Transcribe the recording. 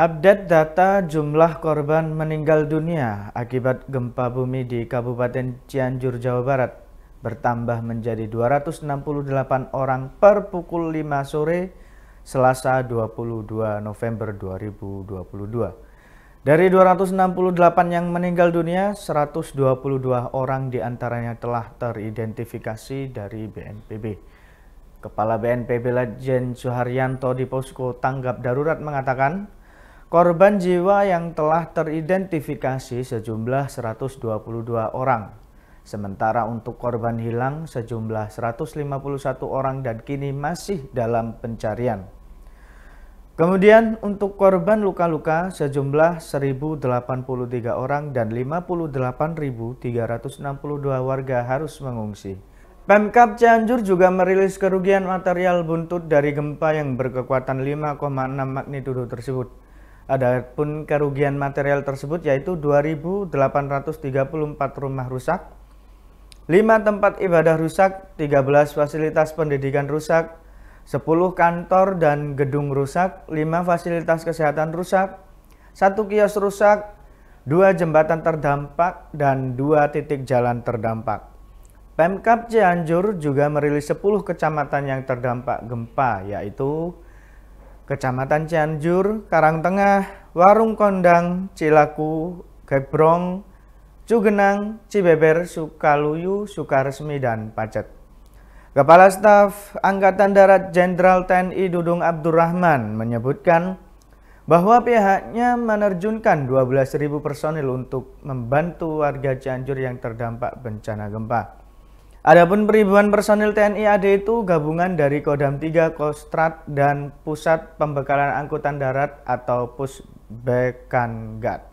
Update data jumlah korban meninggal dunia akibat gempa bumi di Kabupaten Cianjur, Jawa Barat bertambah menjadi 268 orang per pukul 5 sore Selasa 22 November 2022. Dari 268 yang meninggal dunia, 122 orang diantaranya telah teridentifikasi dari BNPB. Kepala BNPB Legend Suharyanto di posko tanggap darurat mengatakan, Korban jiwa yang telah teridentifikasi sejumlah 122 orang. Sementara untuk korban hilang sejumlah 151 orang dan kini masih dalam pencarian. Kemudian untuk korban luka-luka sejumlah 1.083 orang dan 58.362 warga harus mengungsi. Pemkap Cianjur juga merilis kerugian material buntut dari gempa yang berkekuatan 5,6 magnitudo tersebut. Adapun kerugian material tersebut yaitu 2.834 rumah rusak, 5 tempat ibadah rusak, 13 fasilitas pendidikan rusak, 10 kantor dan gedung rusak, 5 fasilitas kesehatan rusak, 1 kios rusak, 2 jembatan terdampak, dan 2 titik jalan terdampak. Pemkap Cianjur juga merilis 10 kecamatan yang terdampak gempa, yaitu Kecamatan Cianjur, Karangtengah, Warung Kondang, Cilaku, Gebrong, Cugenang, Cibeber, Sukaluyu, Sukaresmi, dan Pacet. Kepala Staf Angkatan Darat Jenderal TNI Dudung Abdurrahman menyebutkan bahwa pihaknya menerjunkan 12.000 personil untuk membantu warga Cianjur yang terdampak bencana gempa. Adapun peribuan personil TNI AD itu gabungan dari Kodam 3 Kostrat dan Pusat Pembekalan Angkutan Darat atau Pusbekangat.